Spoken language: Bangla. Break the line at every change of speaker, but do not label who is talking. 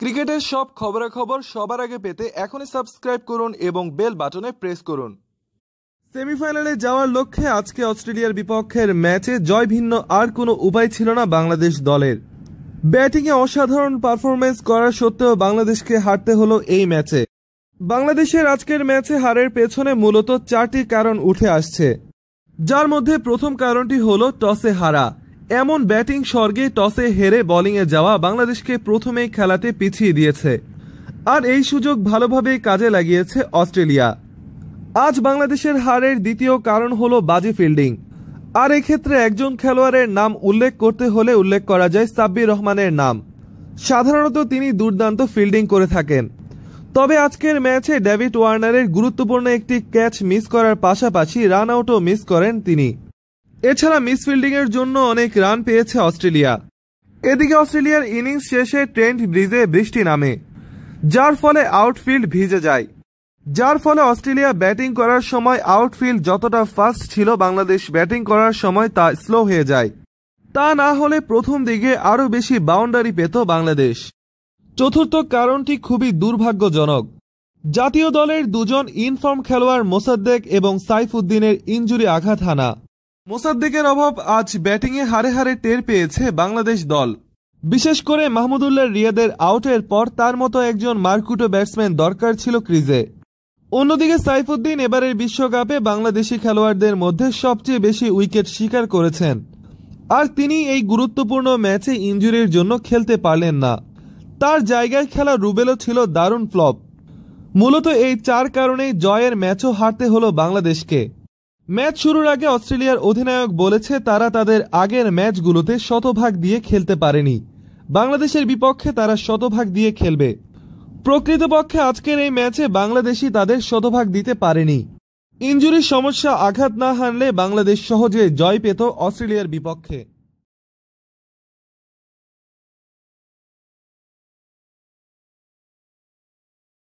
ক্রিকেটের সব খবরাখবর সবার আগে পেতে এখনই সাবস্ক্রাইব করুন এবং বেল বাটনে প্রেস করুন সেমিফাইনালে যাওয়ার লক্ষ্যে আজকে অস্ট্রেলিয়ার বিপক্ষের ম্যাচে জয় ভিন্ন আর কোনো উপায় ছিল না বাংলাদেশ দলের ব্যাটিংয়ে অসাধারণ পারফরমেন্স করা সত্ত্বেও বাংলাদেশকে হারতে হলো এই ম্যাচে বাংলাদেশের আজকের ম্যাচে হারের পেছনে মূলত চারটি কারণ উঠে আসছে যার মধ্যে প্রথম কারণটি হলো টসে হারা এমন ব্যাটিং স্বর্গে টসে হেরে বোলিংয়ে যাওয়া বাংলাদেশকে প্রথমেই খেলাতে পিছিয়ে দিয়েছে আর এই সুযোগ ভালোভাবেই কাজে লাগিয়েছে অস্ট্রেলিয়া আজ বাংলাদেশের হারের দ্বিতীয় কারণ হলো বাজে ফিল্ডিং আর এক্ষেত্রে একজন খেলোয়াড়ের নাম উল্লেখ করতে হলে উল্লেখ করা যায় সাব্বির রহমানের নাম সাধারণত তিনি দুর্দান্ত ফিল্ডিং করে থাকেন তবে আজকের ম্যাচে ডেভিড ওয়ার্নারের গুরুত্বপূর্ণ একটি ক্যাচ মিস করার পাশাপাশি রান আউটও মিস করেন তিনি এছাড়া মিসফিল্ডিংয়ের জন্য অনেক রান পেয়েছে অস্ট্রেলিয়া এদিকে অস্ট্রেলিয়ার ইনিংস শেষে ট্রেন্ট ব্রিজে বৃষ্টি নামে যার ফলে আউটফিল্ড ভিজে যায় যার ফলে অস্ট্রেলিয়া ব্যাটিং করার সময় আউটফিল্ড যতটা ফাস্ট ছিল বাংলাদেশ ব্যাটিং করার সময় তা স্লো হয়ে যায় তা না হলে প্রথম দিকে আরও বেশি বাউন্ডারি পেত বাংলাদেশ চতুর্থ কারণটি খুবই দুর্ভাগ্যজনক জাতীয় দলের দুজন ইনফর্ম খেলোয়াড় মোসাদ্দেক এবং সাইফুদ্দিনের ইঞ্জুরি আঘাত হানা মোসাদ্দেকের অভাব আজ ব্যাটিংয়ে হারে হারে টের পেয়েছে বাংলাদেশ দল বিশেষ করে মাহমুদুল্লাহ রিয়াদের আউটের পর তার মতো একজন মারকুটো ব্যাটসম্যান দরকার ছিল ক্রিজে অন্যদিকে সাইফুদ্দিন এবারের বিশ্বকাপে বাংলাদেশি খেলোয়াড়দের মধ্যে সবচেয়ে বেশি উইকেট শিকার করেছেন আর তিনি এই গুরুত্বপূর্ণ ম্যাচে ইঞ্জুরির জন্য খেলতে পারলেন না তার জায়গায় খেলা রুবেলও ছিল দারুণ ফ্লপ মূলত এই চার কারণেই জয়ের ম্যাচও হারতে হলো বাংলাদেশকে ম্যাচ শুরুর আগে অস্ট্রেলিয়ার অধিনায়ক বলেছে তারা তাদের আগের ম্যাচগুলোতে শতভাগ দিয়ে খেলতে পারেনি বাংলাদেশের বিপক্ষে তারা শতভাগ দিয়ে খেলবে প্রকৃতপক্ষে আজকের এই ম্যাচে বাংলাদেশি তাদের শতভাগ দিতে পারেনি ইঞ্জুরির সমস্যা আঘাত না হানলে বাংলাদেশ সহজে জয় পেত অস্ট্রেলিয়ার বিপক্ষে